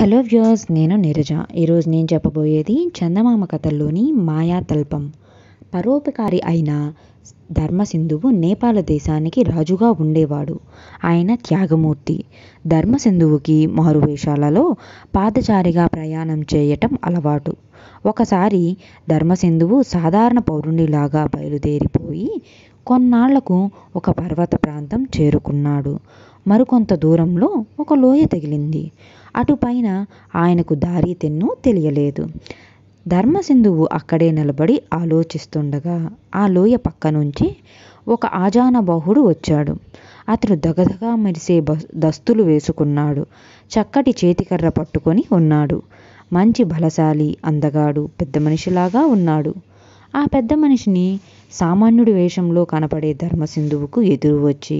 Hello views నేను నిరజ ఈరోజు నేను చెప్పబోయేది చందమామ కథల్లోని మాయా తల్పం పరోపకారి అయిన ధర్మసింధువు నేపాల దేశానికి రాజుగా ఉండేవాడు ఆయన త్యాగమూర్తి ధర్మసింధువుకి వేషాలలో పాదచారిగా ప్రయాణం చేయటం అలవాటు ఒకసారి ధర్మసింధువు సాధారణ పౌరుణిలాగా బయలుదేరిపోయి కొన్నాళ్లకు ఒక పర్వత ప్రాంతం చేరుకున్నాడు మరికొంత దూరంలో ఒక లోయ తగిలింది అటుపైన ఆయనకు దారి తెన్ను తెలియలేదు ధర్మసింధువు అక్కడే నిలబడి ఆలోచిస్తుండగా ఆ లోయ పక్క నుంచి ఒక ఆజానబాహుడు వచ్చాడు అతడు దగదగా మెరిసే దస్తులు వేసుకున్నాడు చక్కటి చేతికర్ర పట్టుకొని ఉన్నాడు మంచి బలశాలి అందగాడు పెద్ద మనిషిలాగా ఉన్నాడు ఆ పెద్ద మనిషిని సామాన్యుడి వేషంలో కనపడే ధర్మసింధువుకు ఎదురు వచ్చి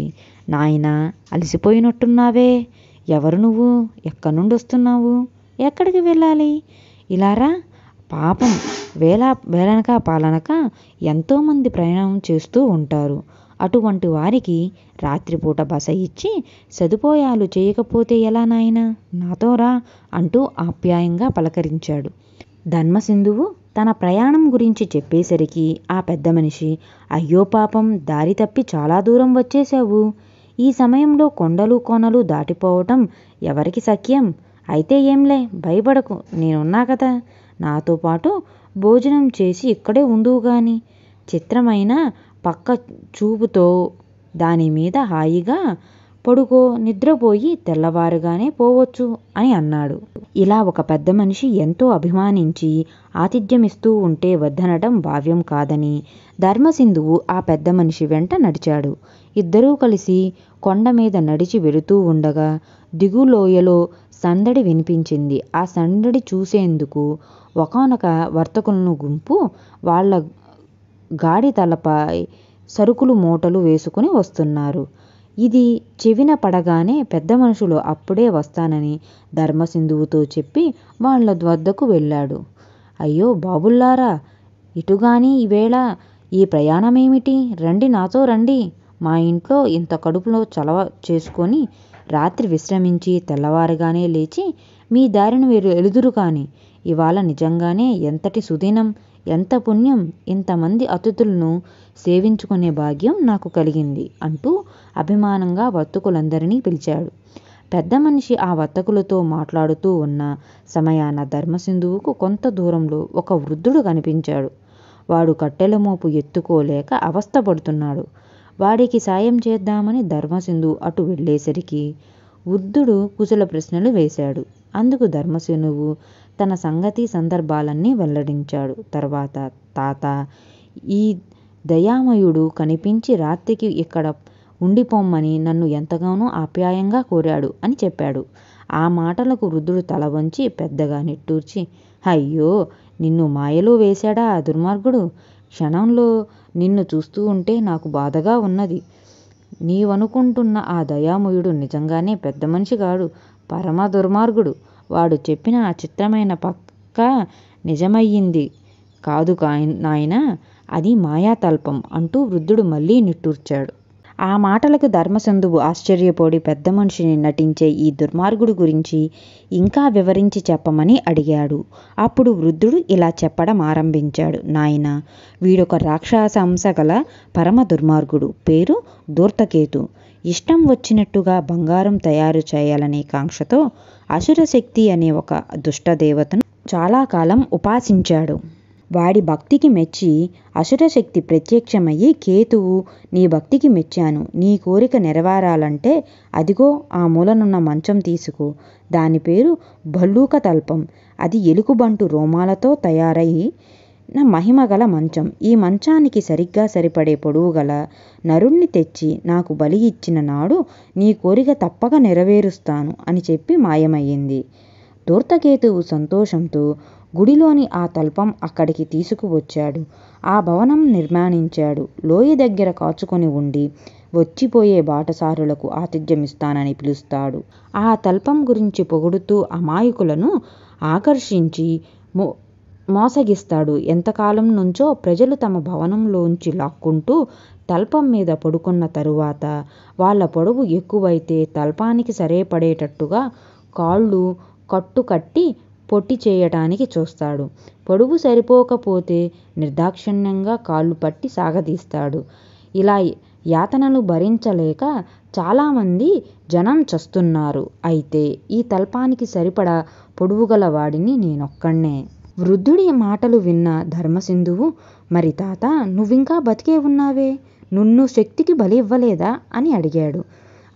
నాయనా అలసిపోయినట్టున్నావే ఎవరు నువ్వు ఎక్కడి నుండి వస్తున్నావు ఎక్కడికి వెళ్ళాలి ఇలారా పాపం వేళ వేలనక పాలనక ఎంతోమంది ప్రయాణం చేస్తూ ఉంటారు అటువంటి వారికి రాత్రిపూట బస ఇచ్చి సదుపాయాలు చేయకపోతే ఎలా నాయనా నాతో రా అంటూ ఆప్యాయంగా పలకరించాడు ధర్మసింధువు తన ప్రయాణం గురించి చెప్పేసరికి ఆ పెద్ద మనిషి అయ్యో పాపం దారి తప్పి చాలా దూరం వచ్చేశావు ఈ సమయంలో కొండలు కోనలు దాటిపోవటం ఎవరికి సఖ్యం అయితే ఏంలే భయపడకు నేనున్నా కదా నాతో పాటు భోజనం చేసి ఇక్కడే ఉందువు గాని చిత్రమైన పక్క చూపుతో దాని మీద హాయిగా పడుకో నిద్రపోయి తెల్లవారుగానే పోవచ్చు అని అన్నాడు ఇలా ఒక పెద్ద మనిషి ఎంతో అభిమానించి ఆతిథ్యమిస్తూ ఉంటే వద్దనడం భావ్యం కాదని ధర్మసింధువు ఆ పెద్ద మనిషి వెంట నడిచాడు ఇద్దరూ కలిసి కొండ మీద నడిచి వెళుతూ ఉండగా దిగులోయలో సందడి వినిపించింది ఆ సందడి చూసేందుకు ఒకనొక వర్తకులను గుంపు వాళ్ళ గాడి తలపై సరుకులు మూటలు వేసుకుని వస్తున్నారు ఇది చెవిన పడగానే పెద్ద మనుషులు అప్పుడే వస్తానని ధర్మసింధువుతో చెప్పి వాళ్ళ వద్దకు వెళ్ళాడు అయ్యో బాబుల్లారా ఇటుగాని ఈవేళ ఈ ప్రయాణమేమిటి రండి నాతో రండి మా ఇంట్లో ఇంత కడుపులో చలవ చేసుకొని రాత్రి విశ్రమించి తెల్లవారుగానే లేచి మీ దారిని మీరు ఎలుదురు కానీ ఇవాళ నిజంగానే ఎంతటి సుదినం ఎంత పుణ్యం ఇంతమంది అతిథులను సేవించుకునే భాగ్యం నాకు కలిగింది అంటూ అభిమానంగా వర్తకులందరినీ పిలిచాడు పెద్ద మనిషి ఆ వర్తకులతో మాట్లాడుతూ ఉన్న సమయాన ధర్మసింధువుకు కొంత దూరంలో ఒక వృద్ధుడు కనిపించాడు వాడు కట్టెల మోపు ఎత్తుకోలేక అవస్థపడుతున్నాడు వాడికి సాయం చేద్దామని ధర్మసింధు అటు వెళ్ళేసరికి వృద్ధుడు కుశల ప్రశ్నలు వేశాడు అందుకు ధర్మసేనువు తన సంగతి సందర్భాలన్నీ వెల్లడించాడు తర్వాత తాత ఈ దయామయుడు కనిపించి రాత్రికి ఇక్కడ ఉండిపోమ్మని నన్ను ఎంతగానో ఆప్యాయంగా కోరాడు అని చెప్పాడు ఆ మాటలకు వృద్ధుడు తల వంచి పెద్దగా నిట్టూర్చి అయ్యో నిన్ను మాయలో వేశాడా ఆ దుర్మార్గుడు క్షణంలో నిన్ను చూస్తూ ఉంటే నాకు బాధగా ఉన్నది నీవనుకుంటున్న ఆ దయామయుడు నిజంగానే పెద్ద మనిషి కాడు పరమ దుర్మార్గుడు. వాడు చెప్పిన ఆ చిత్రమైన పక్క నిజమయింది కాదు నాయన అది మాయాతల్పం అంటూ వృద్ధుడు మళ్ళీ నిట్టూర్చాడు. ఆ మాటలకు ధర్మసంధువు ఆశ్చర్యపోడి పెద్ద మనిషిని నటించే ఈ దుర్మార్గుడు గురించి ఇంకా వివరించి చెప్పమని అడిగాడు అప్పుడు వృద్ధుడు ఇలా చెప్పడం ఆరంభించాడు నాయన వీడొక రాక్షస అంశ గల పరమ దుర్మార్గుడు పేరు దూర్తకేతు ఇష్టం వచ్చినట్టుగా బంగారం తయారు చేయాలనే కాంక్షతో అసురశక్తి అనే ఒక దుష్టదేవతను చాలా కాలం ఉపాసించాడు వాడి భక్తికి మెచ్చి అసురశక్తి ప్రత్యక్షమయ్యి కేతువు నీ భక్తికి మెచ్చాను నీ కోరిక నెరవేరాలంటే అదిగో ఆ మూలనున్న మంచం తీసుకో దాని పేరు భల్లూక తల్పం అది ఎలుగుబంటు రోమాలతో తయారయ్యి నా మహిమగల మంచం ఈ మంచానికి సరిగ్గా సరిపడే పొడవుగల నరుణ్ణి తెచ్చి నాకు బలి ఇచ్చిన నాడు నీ కోరిక తప్పక నెరవేరుస్తాను అని చెప్పి మాయమయ్యింది దూర్తకేతువు సంతోషంతో గుడిలోని ఆ తల్పం అక్కడికి తీసుకువచ్చాడు ఆ భవనం నిర్మాణించాడు లోయ దగ్గర కాచుకొని ఉండి వచ్చిపోయే బాటసారులకు ఆతిథ్యమిస్తానని పిలుస్తాడు ఆ తల్పం గురించి పొగుడుతూ అమాయకులను ఆకర్షించి మో మోసగిస్తాడు ఎంతకాలం నుంచో ప్రజలు తమ భవనంలోంచి లాక్కుంటూ తల్పం మీద పడుకున్న తరువాత వాళ్ళ పొడవు ఎక్కువైతే తల్పానికి సరిపడేటట్టుగా కాళ్ళు కట్టు కట్టి పొట్టి చేయటానికి చూస్తాడు పొడుగు సరిపోకపోతే నిర్దాక్షిణ్యంగా కాళ్ళు పట్టి సాగదీస్తాడు ఇలా యాతనలు భరించలేక చాలామంది జనం చస్తున్నారు అయితే ఈ తల్పానికి సరిపడా పొడువుగల వాడిని నేనొక్కనే వృద్ధుడి మాటలు విన్న ధర్మసింధువు మరి తాత నువ్వింకా బతికే ఉన్నావే నున్ను శక్తికి బలి ఇవ్వలేదా అని అడిగాడు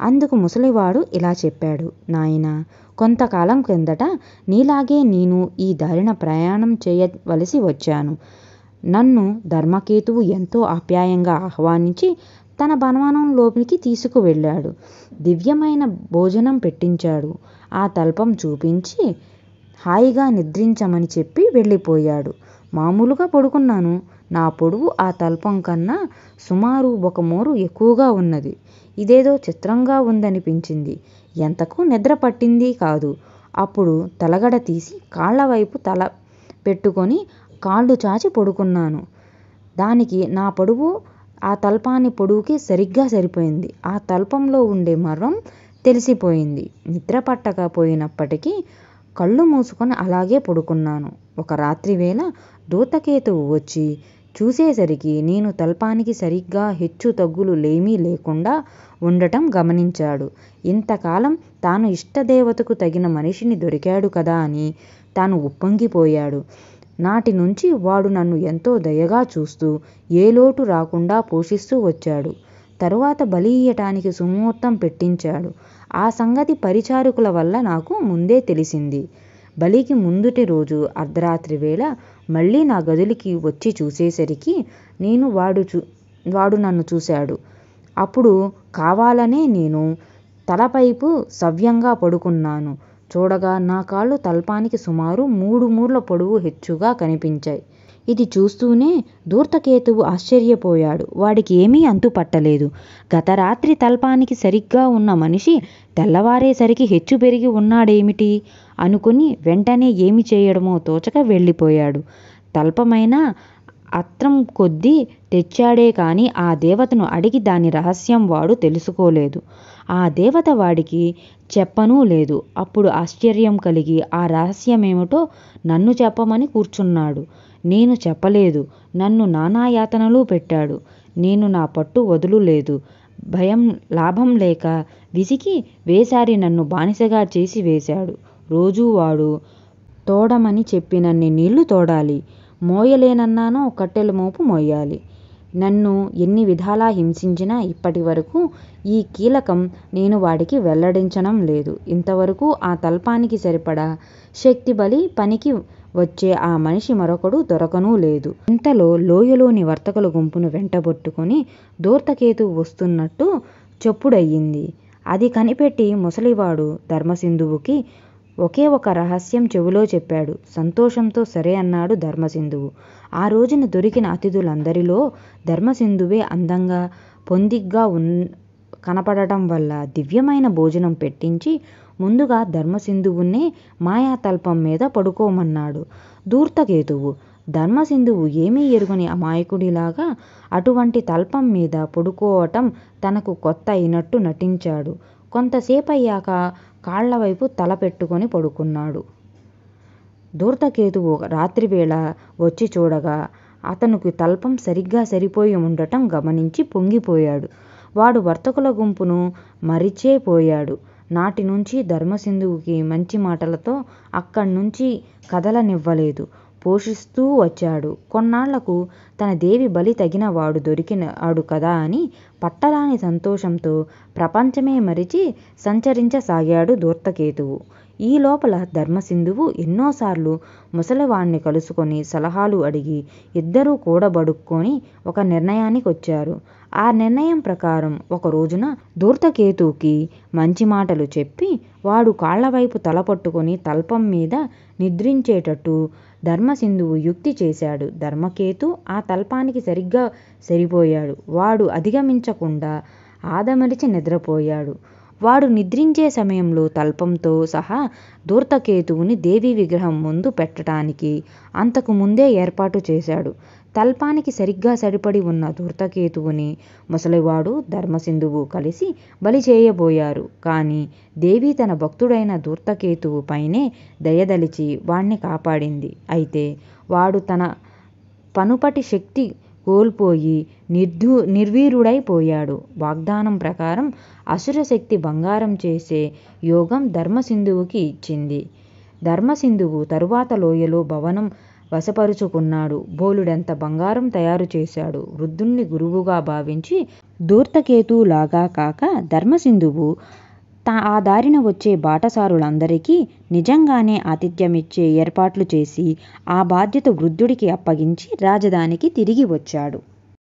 అందుకు ముసలివాడు ఇలా చెప్పాడు నాయనా కొంతకాలం కిందట నీలాగే నేను ఈ దారిన ప్రయాణం చేయవలసి వచ్చాను. నన్ను ధర్మకేతువు ఎంతో ఆప్యాయంగా ఆహ్వానించి తన భవనంలోనికి తీసుకువెళ్ళాడు. దివ్యమైన భోజనం పెట్టించాడు. ఆ తల్పం చూపించి హాయిగా నిద్రించమని చెప్పి వెళ్ళిపోయాడు. మామూలుగా పడుకున్నాను. నా పొడువు ఆ తల్పం కన్నా సుమారు ఒక మోరు ఎక్కువగా ఉన్నది ఇదేదో చిత్రంగా ఉందనిపించింది ఎంతకు నిద్ర పట్టింది కాదు అప్పుడు తలగడ తీసి కాళ్ళవైపు తల పెట్టుకొని కాళ్ళు చాచి పడుకున్నాను దానికి నా పొడువు ఆ తల్పాని పొడువుకి సరిగ్గా సరిపోయింది ఆ తల్పంలో ఉండే మర్రం తెలిసిపోయింది నిద్ర పట్టకపోయినప్పటికీ కళ్ళు మూసుకొని అలాగే పడుకున్నాను ఒక రాత్రివేళ దూతకేతువు వచ్చి చూసేసరికి నేను తల్పానికి సరిగ్గా హెచ్చు తగ్గులు లేమీ లేకుండా ఉండటం గమనించాడు ఇంతకాలం తాను ఇష్టదేవతకు తగిన మనిషిని దొరికాడు కదా అని తాను ఉప్పొంగిపోయాడు నాటి నుంచి వాడు నన్ను ఎంతో దయగా చూస్తూ ఏ లోటు రాకుండా పోషిస్తూ వచ్చాడు తరువాత బలి ఇయ్యటానికి సుముహూర్తం పెట్టించాడు ఆ సంగతి పరిచారకుల వల్ల నాకు ముందే తెలిసింది బలికి ముందుటి రోజు అర్ధరాత్రి వేళ మళ్ళీ నా గదిలికి వచ్చి చూసేసరికి నేను వాడు చూ వాడు నన్ను చూశాడు అప్పుడు కావాలనే నేను తలపైపు సవ్యంగా పడుకున్నాను చూడగా నా కాళ్ళు తల్పానికి సుమారు మూడు మూర్ల పొడవు హెచ్చుగా కనిపించాయి ఇది చూస్తూనే దూర్తకేతువు ఆశ్చర్యపోయాడు వాడికి ఏమీ అంతుపట్టలేదు గత రాత్రి తల్పానికి సరిగ్గా ఉన్న మనిషి తెల్లవారేసరికి హెచ్చు పెరిగి ఉన్నాడేమిటి అనుకుని వెంటనే ఏమి చేయడమో తోచక వెళ్ళిపోయాడు తల్పమైన అత్రం కొద్దీ తెచ్చాడే కాని ఆ దేవతను అడిగి దాని రహస్యం వాడు తెలుసుకోలేదు ఆ దేవత వాడికి చెప్పనూ లేదు అప్పుడు ఆశ్చర్యం కలిగి ఆ రహస్యమేమిటో నన్ను చెప్పమని కూర్చున్నాడు నేను చెప్పలేదు నన్ను నానాయాతనలు పెట్టాడు నేను నా పట్టు వదులులేదు భయం లాభం లేక విసికి వేసారి నన్ను బానిసగా చేసి వేశాడు రోజూ వాడు తోడమని చెప్పినన్ని నీళ్లు తోడాలి మోయలేనన్నానో కట్టెల మోపు మోయాలి నన్ను ఎన్ని విధాలా హింసించినా ఇప్పటి వరకు ఈ కీలకం నేను వాడికి వెల్లడించడం లేదు ఇంతవరకు ఆ తల్పానికి సరిపడా శక్తి బలి పనికి వచ్చే ఆ మనిషి మరొకడు దొరకనూ లేదు ఇంతలో లోయలోని వర్తకుల గుంపును వెంటబొట్టుకుని దూర్తకేతు వస్తున్నట్టు చెప్పుడయ్యింది అది కనిపెట్టి ముసలివాడు ధర్మసింధువుకి ఒకే ఒక రహస్యం చెవిలో చెప్పాడు సంతోషంతో సరే అన్నాడు ధర్మసింధువు ఆ రోజున దొరికిన అతిథులందరిలో ధర్మసింధువే అందంగా పొందిగ్గా ఉన్ కనపడటం వల్ల దివ్యమైన భోజనం పెట్టించి ముందుగా ధర్మసింధువునే మాయాతల్పం మీద పడుకోమన్నాడు దూర్తకేతువు ధర్మసింధువు ఏమీ ఎరుగని అమాయకుడిలాగా అటువంటి తల్పం మీద పడుకోవటం తనకు కొత్త అయినట్టు నటించాడు కొంతసేపయ్యాక కాళ్ళవైపు తల పెట్టుకొని పడుకున్నాడు ధూర్తకేతువు రాత్రివేళ వచ్చి చూడగా అతనికి తల్పం సరిగ్గా సరిపోయి ఉండటం గమనించి పొంగిపోయాడు వాడు వర్తకుల గుంపును మరిచే పోయాడు నాటి నుంచి ధర్మసింధువుకి మంచి మాటలతో అక్కడ్నుంచి కదలనివ్వలేదు పోషిస్తూ వచ్చాడు. కొన్నాళ్ళకు తన దేవి బలి తగిన వాడు దొరికినాడు కదా అని పట్టరాని సంతోషంతో ప్రపంచమే మరిచి సంచరించసాగాడు దూర్తకేతువు ఈ లోపల ధర్మసింధువు ఎన్నోసార్లు ముసలివాణ్ణి కలుసుకొని సలహాలు అడిగి ఇద్దరూ కూడబడుక్కొని ఒక నిర్ణయానికి వచ్చారు ఆ నిర్ణయం ప్రకారం ఒక రోజున దూర్తకేతువుకి మంచి మాటలు చెప్పి వాడు కాళ్ళవైపు తల పట్టుకొని తల్పం మీద నిద్రించేటట్టు ధర్మసింధువు యుక్తి చేశాడు ధర్మకేతు ఆ తల్పానికి సరిగ్గా సరిపోయాడు వాడు అధిగమించకుండా ఆదమరిచి నిద్రపోయాడు వాడు నిద్రించే సమయంలో తల్పంతో సహా ధూర్తకేతువుని దేవి విగ్రహం ముందు పెట్టడానికి అంతకు ముందే ఏర్పాటు చేశాడు తల్పానికి సరిగ్గా సరిపడి ఉన్న ధూర్తకేతువుని ముసలివాడు ధర్మసింధువు కలిసి బలి చేయబోయారు కానీ దేవి తన భక్తుడైన ధూర్తకేతువు పైనే దయదలిచి వాణ్ణి కాపాడింది అయితే వాడు తన పనుపటి శక్తి కోల్పోయి నిర్ధూ నిర్వీరుడైపోయాడు వాగ్దానం ప్రకారం అసురశక్తి బంగారం చేసే యోగం ధర్మసింధువుకి ఇచ్చింది ధర్మసింధువు తరువాత లోయలో భవనం వశపరుచుకున్నాడు బోలుడంత బంగారం తయారు చేశాడు వృద్ధుణ్ణి గురువుగా భావించి లాగా కాక ధర్మసింధువు తా ఆ దారిన వచ్చే బాటసారులందరికీ నిజంగానే ఆతిథ్యమిచ్చే ఏర్పాట్లు చేసి ఆ బాధ్యత వృద్ధుడికి అప్పగించి రాజధానికి తిరిగి వచ్చాడు